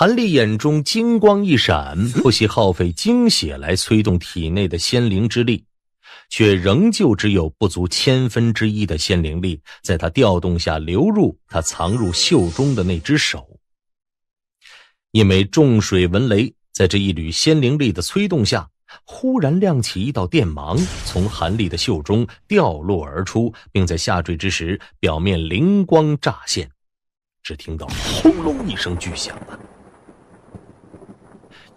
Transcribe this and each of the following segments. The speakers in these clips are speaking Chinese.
韩立眼中金光一闪，不惜耗费精血来催动体内的仙灵之力，却仍旧只有不足千分之一的仙灵力在他调动下流入他藏入袖中的那只手。一枚重水纹雷在这一缕仙灵力的催动下，忽然亮起一道电芒，从韩立的袖中掉落而出，并在下坠之时表面灵光乍现。只听到轰隆一声巨响啊！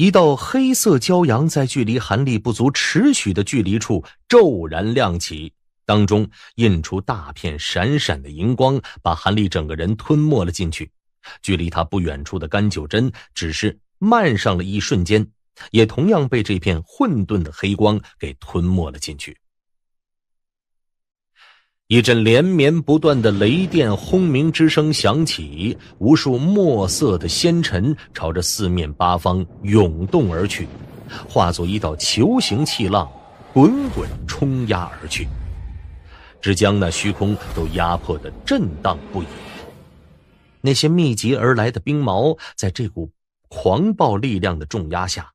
一道黑色骄阳在距离韩立不足尺许的距离处骤然亮起，当中映出大片闪闪的荧光，把韩立整个人吞没了进去。距离他不远处的甘九真只是漫上了一瞬间，也同样被这片混沌的黑光给吞没了进去。一阵连绵不断的雷电轰鸣之声响起，无数墨色的仙尘朝着四面八方涌动而去，化作一道球形气浪，滚滚冲压而去，只将那虚空都压迫的震荡不已。那些密集而来的冰矛，在这股狂暴力量的重压下，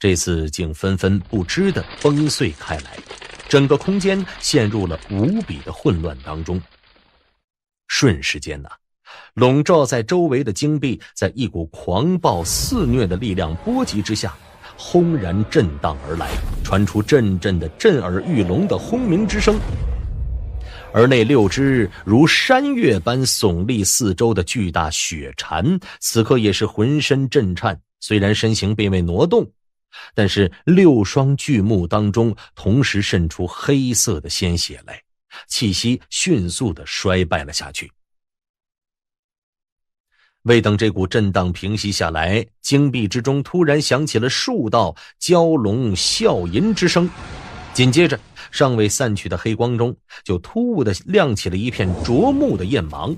这次竟纷纷不支的崩碎开来。整个空间陷入了无比的混乱当中。瞬时间呐，笼罩在周围的金币在一股狂暴肆虐的力量波及之下，轰然震荡而来，传出阵阵的震耳欲聋的轰鸣之声。而那六只如山岳般耸立四周的巨大雪蝉，此刻也是浑身震颤，虽然身形并未挪动。但是六双巨目当中同时渗出黑色的鲜血来，气息迅速的衰败了下去。未等这股震荡平息下来，晶壁之中突然响起了数道蛟龙啸吟之声，紧接着尚未散去的黑光中就突兀的亮起了一片灼目的焰芒，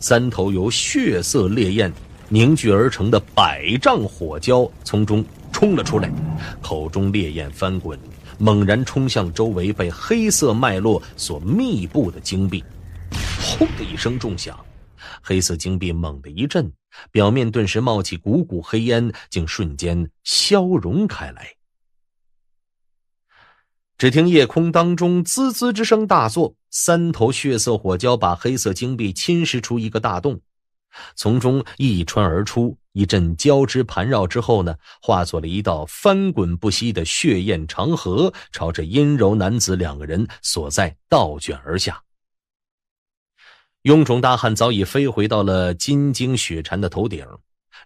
三头由血色烈焰凝聚而成的百丈火蛟从中。冲了出来，口中烈焰翻滚，猛然冲向周围被黑色脉络所密布的金币。轰的一声重响，黑色金币猛地一震，表面顿时冒起股股黑烟，竟瞬间消融开来。只听夜空当中滋滋之声大作，三头血色火蛟把黑色金币侵蚀出一个大洞，从中一穿而出。一阵交织盘绕之后呢，化作了一道翻滚不息的血焰长河，朝着阴柔男子两个人所在倒卷而下。臃肿大汉早已飞回到了金睛雪蟾的头顶，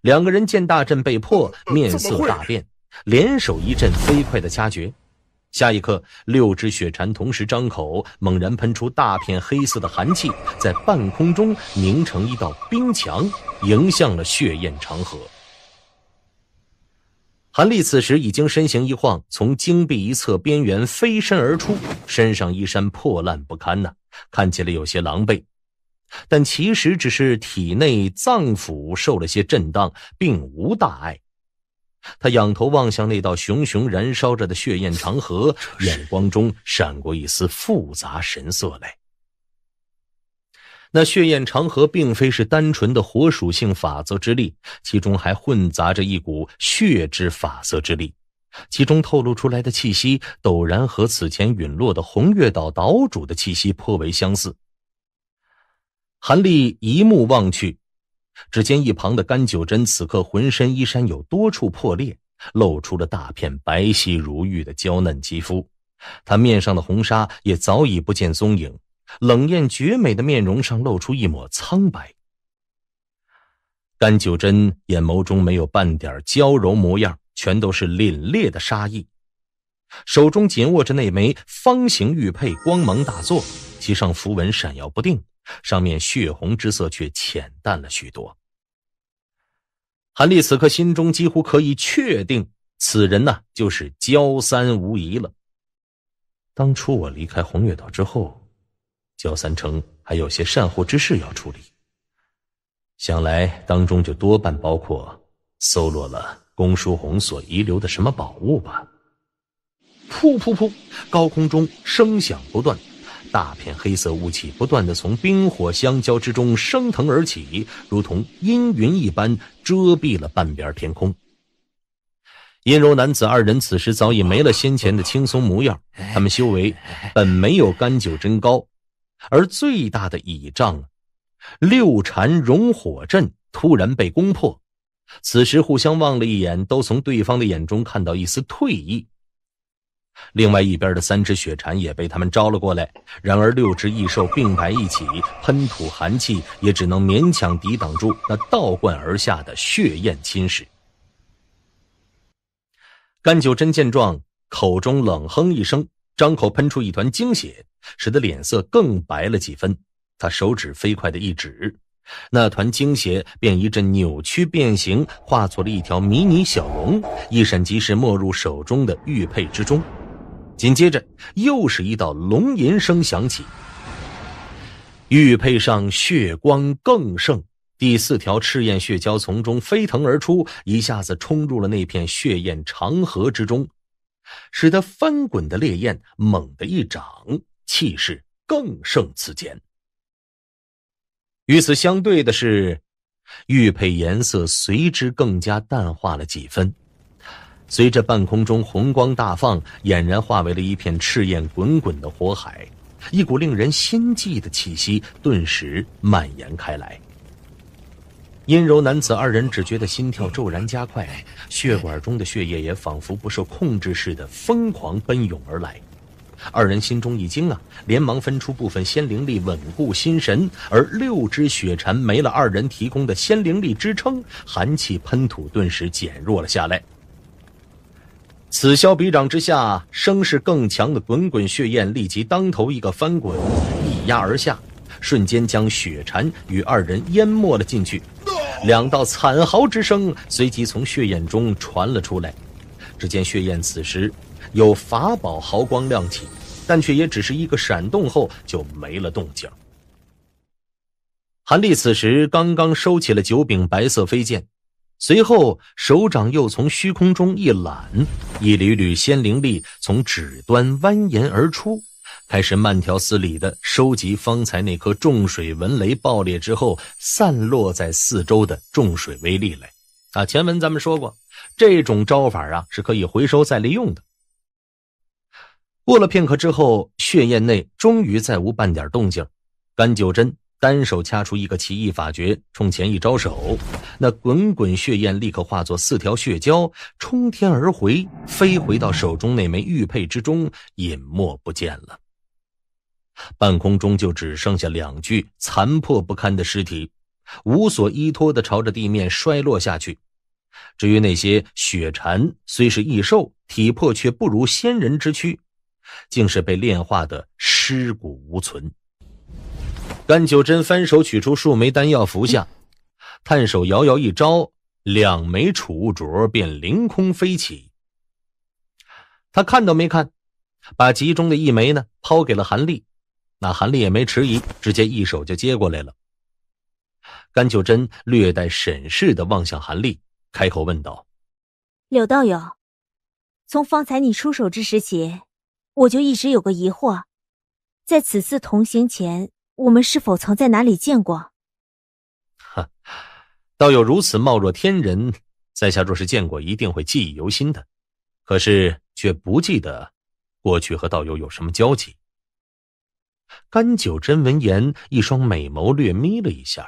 两个人见大阵被破，面 色大变，联手一阵飞快的掐诀。下一刻，六只雪蝉同时张口，猛然喷出大片黑色的寒气，在半空中凝成一道冰墙，迎向了血焰长河。韩立此时已经身形一晃，从金壁一侧边缘飞身而出，身上衣衫破烂不堪呐，看起来有些狼狈，但其实只是体内脏腑受了些震荡，并无大碍。他仰头望向那道熊熊燃烧着的血焰长河，眼光中闪过一丝复杂神色来。那血焰长河并非是单纯的火属性法则之力，其中还混杂着一股血之法则之力，其中透露出来的气息，陡然和此前陨落的红月岛岛主的气息颇为相似。韩立一目望去。只见一旁的甘九真此刻浑身衣衫有多处破裂，露出了大片白皙如玉的娇嫩肌肤。她面上的红纱也早已不见踪影，冷艳绝美的面容上露出一抹苍白。甘九真眼眸中没有半点娇柔模样，全都是凛冽的杀意。手中紧握着那枚方形玉佩，光芒大作，其上符文闪耀不定，上面血红之色却浅淡了许多。韩立此刻心中几乎可以确定，此人呢就是焦三无疑了。当初我离开红月岛之后，焦三成还有些善后之事要处理，想来当中就多半包括搜罗了公叔红所遗留的什么宝物吧。噗噗噗！高空中声响不断。大片黑色雾气不断的从冰火相交之中升腾而起，如同阴云一般遮蔽了半边天空。阴柔男子二人此时早已没了先前的轻松模样，他们修为本没有甘九真高，而最大的倚仗六禅熔火阵突然被攻破，此时互相望了一眼，都从对方的眼中看到一丝退意。另外一边的三只雪蝉也被他们招了过来，然而六只异兽并排一起喷吐寒气，也只能勉强抵挡住那倒灌而下的血焰侵蚀。甘九真见状，口中冷哼一声，张口喷出一团精血，使得脸色更白了几分。他手指飞快的一指，那团精血便一阵扭曲变形，化作了一条迷你小龙，一闪即逝，没入手中的玉佩之中。紧接着，又是一道龙吟声响起，玉佩上血光更盛，第四条赤焰血蛟从中飞腾而出，一下子冲入了那片血焰长河之中，使得翻滚的烈焰猛地一涨，气势更胜此间。与此相对的是，玉佩颜色随之更加淡化了几分。随着半空中红光大放，俨然化为了一片赤焰滚滚的火海，一股令人心悸的气息顿时蔓延开来。阴柔男子二人只觉得心跳骤然加快，血管中的血液也仿佛不受控制似的疯狂奔涌而来。二人心中一惊啊，连忙分出部分仙灵力稳固心神，而六只雪蟾没了二人提供的仙灵力支撑，寒气喷吐顿时减弱了下来。此消彼长之下，声势更强的滚滚血焰立即当头一个翻滚，一压而下，瞬间将血蝉与二人淹没了进去。两道惨嚎之声随即从血焰中传了出来。只见血焰此时有法宝毫光亮起，但却也只是一个闪动后就没了动静。韩立此时刚刚收起了九柄白色飞剑。随后，手掌又从虚空中一揽，一缕缕仙灵力从指端蜿蜒而出，开始慢条斯理的收集方才那颗重水纹雷爆裂之后散落在四周的重水威力来。啊，前文咱们说过，这种招法啊是可以回收再利用的。过了片刻之后，血焰内终于再无半点动静。甘九真。单手掐出一个奇异法诀，冲前一招手，那滚滚血焰立刻化作四条血蛟冲天而回，飞回到手中那枚玉佩之中，隐没不见了。半空中就只剩下两具残破不堪的尸体，无所依托的朝着地面摔落下去。至于那些血蝉，虽是异兽，体魄却不如仙人之躯，竟是被炼化的尸骨无存。甘九真翻手取出数枚丹药服下，探手遥遥一招，两枚储物镯便凌空飞起。他看都没看，把其中的一枚呢抛给了韩立。那韩立也没迟疑，直接一手就接过来了。甘九真略带审视的望向韩立，开口问道：“柳道友，从方才你出手之时起，我就一直有个疑惑，在此次同行前。”我们是否曾在哪里见过？哈，道友如此貌若天人，在下若是见过，一定会记忆犹新的。可是却不记得过去和道友有什么交集。甘九真闻言，一双美眸略眯了一下，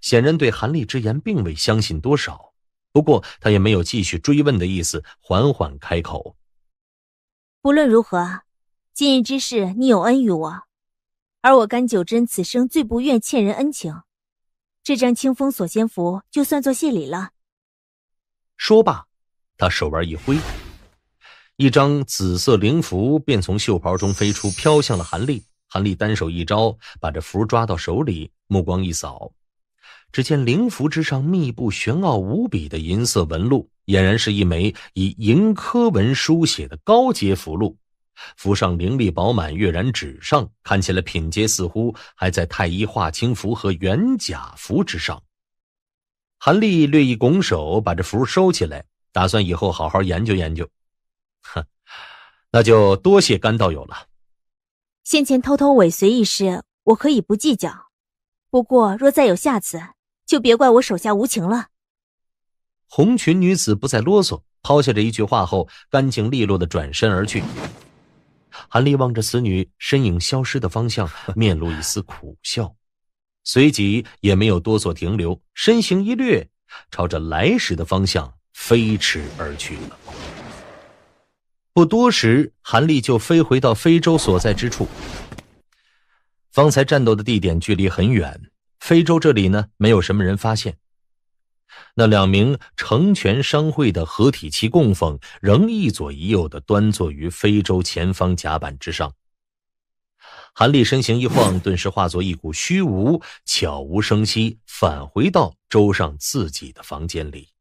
显然对韩立之言并未相信多少。不过他也没有继续追问的意思，缓缓开口：“不论如何，今日之事，你有恩于我。”而我甘九真此生最不愿欠人恩情，这张清风锁仙符就算作谢礼了。说罢，他手腕一挥，一张紫色灵符便从袖袍中飞出，飘向了韩立。韩立单手一招，把这符抓到手里，目光一扫，只见灵符之上密布玄奥无比的银色纹路，俨然是一枚以银科文书写的高阶符箓。符上灵力饱满，跃然纸上，看起来品阶似乎还在太医化清符和元甲符之上。韩立略一拱手，把这符收起来，打算以后好好研究研究。哼，那就多谢甘道友了。先前偷偷尾随一事，我可以不计较，不过若再有下次，就别怪我手下无情了。红裙女子不再啰嗦，抛下这一句话后，干净利落的转身而去。韩立望着此女身影消失的方向，面露一丝苦笑，随即也没有多做停留，身形一掠，朝着来时的方向飞驰而去了。不多时，韩立就飞回到非洲所在之处。方才战斗的地点距离很远，非洲这里呢，没有什么人发现。那两名成全商会的合体期供奉仍一左一右的端坐于非洲前方甲板之上。韩立身形一晃，顿时化作一股虚无，悄无声息返回到舟上自己的房间里。